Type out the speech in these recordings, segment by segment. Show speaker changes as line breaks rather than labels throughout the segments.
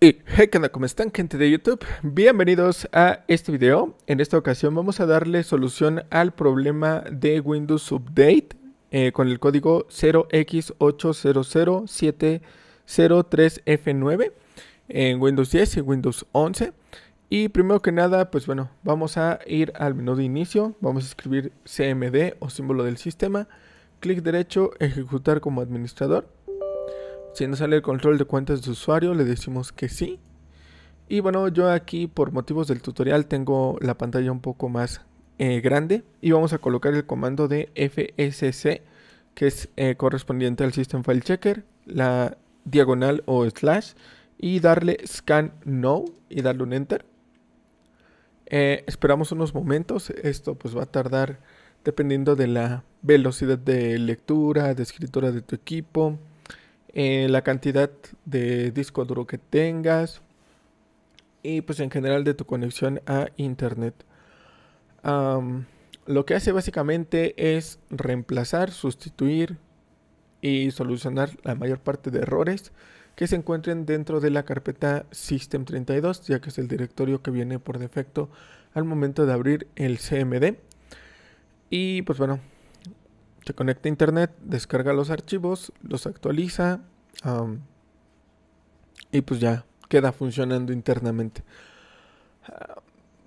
Y hey, ¿qué onda? ¿Cómo están gente de YouTube? Bienvenidos a este video. En esta ocasión vamos a darle solución al problema de Windows Update eh, con el código 0x800703F9 en Windows 10 y Windows 11. Y primero que nada, pues bueno, vamos a ir al menú de inicio, vamos a escribir CMD o símbolo del sistema, clic derecho, ejecutar como administrador. Si no sale el control de cuentas de usuario, le decimos que sí. Y bueno, yo aquí por motivos del tutorial tengo la pantalla un poco más eh, grande y vamos a colocar el comando de fsc que es eh, correspondiente al system file checker, la diagonal o slash y darle scan no y darle un enter. Eh, esperamos unos momentos, esto pues va a tardar dependiendo de la velocidad de lectura, de escritura de tu equipo, eh, la cantidad de disco duro que tengas y pues en general de tu conexión a internet. lo que hace básicamente es reemplazar, sustituir y solucionar la mayor parte de errores que se encuentren dentro de la carpeta System32, ya que es el directorio que viene por defecto al momento de abrir el CMD. Y pues bueno, se conecta a internet, descarga los archivos, los actualiza y pues ya queda funcionando internamente.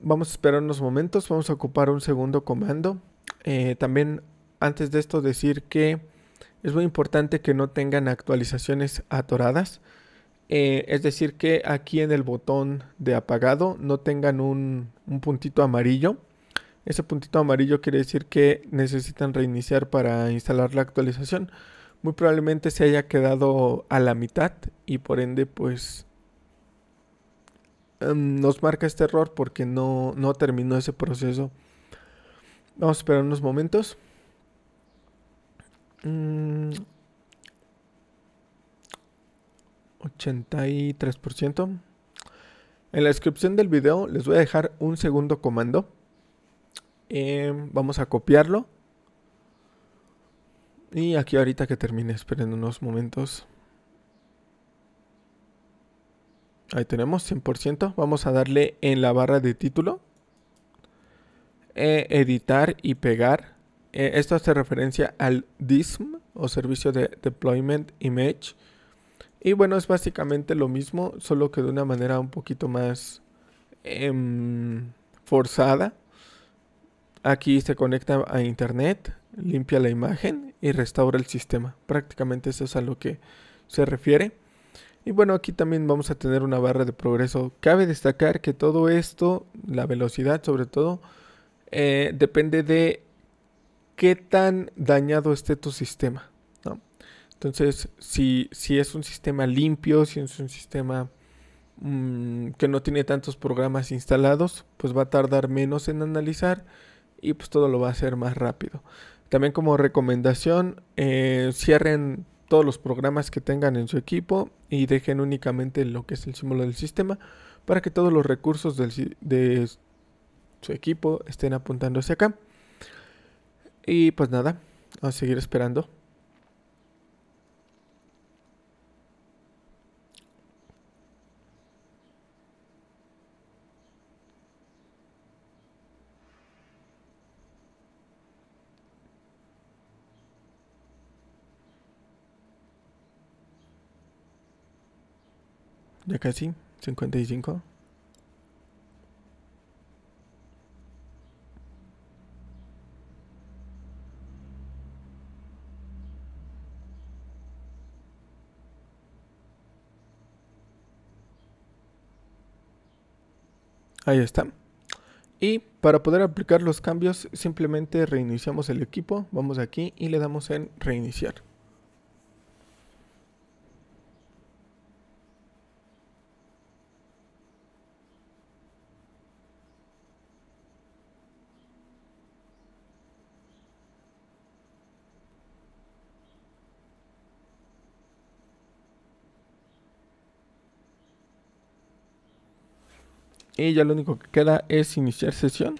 vamos a esperar unos momentos, vamos a ocupar un segundo comando. Eh, también antes de esto decir que es muy importante que no tengan actualizaciones atoradas. Eh, es decir que aquí en el botón de apagado no tengan un puntito amarillo ese puntito amarillo quiere decir que necesitan reiniciar para instalar la actualización. Muy probablemente se haya quedado a la mitad y por ende pues em, nos marca este error porque no, terminó ese proceso. Vamos a esperar unos momentos. 83%. Mm, en la descripción del video les voy a dejar un segundo comando Em, vamos a copiarlo. Y aquí ahorita que termine, esperen unos momentos. Ahí tenemos 100%. Vamos a darle en la barra de título. E, editar y pegar. E, esto hace referencia al DISM o servicio de Deployment Image. Y bueno, es básicamente lo mismo, solo que de una manera un poquito más em, forzada. Aquí se conecta a internet, limpia la imagen y restaura el sistema. Prácticamente eso es a lo que se refiere. Y bueno, aquí también vamos a tener una barra de progreso. Cabe destacar que todo esto, la velocidad sobre todo, eh, depende de qué tan dañado esté tu sistema. Entonces, si, si es un sistema limpio, si es un sistema mm, que no tiene tantos programas instalados, pues va a tardar menos en analizar y pues todo lo va a hacer más rápido. También como recomendación, eh, cierren todos los programas que tengan en su equipo y dejen únicamente lo que es el símbolo del sistema para que todos los recursos de su equipo estén apuntándose hacia acá. Y pues nada, a seguir esperando. Ya casi, 55. Ahí está. Y para poder aplicar los cambios, simplemente reiniciamos el equipo. Vamos aquí y le damos en reiniciar. Y ya lo único que queda es iniciar sesión.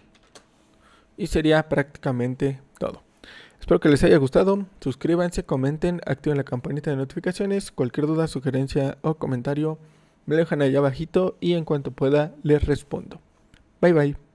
Y sería prácticamente todo. Espero que les haya gustado. Suscríbanse, comenten, activen la campanita de notificaciones. Cualquier duda, sugerencia o comentario me dejan allá abajito y en cuanto pueda les respondo. Bye bye.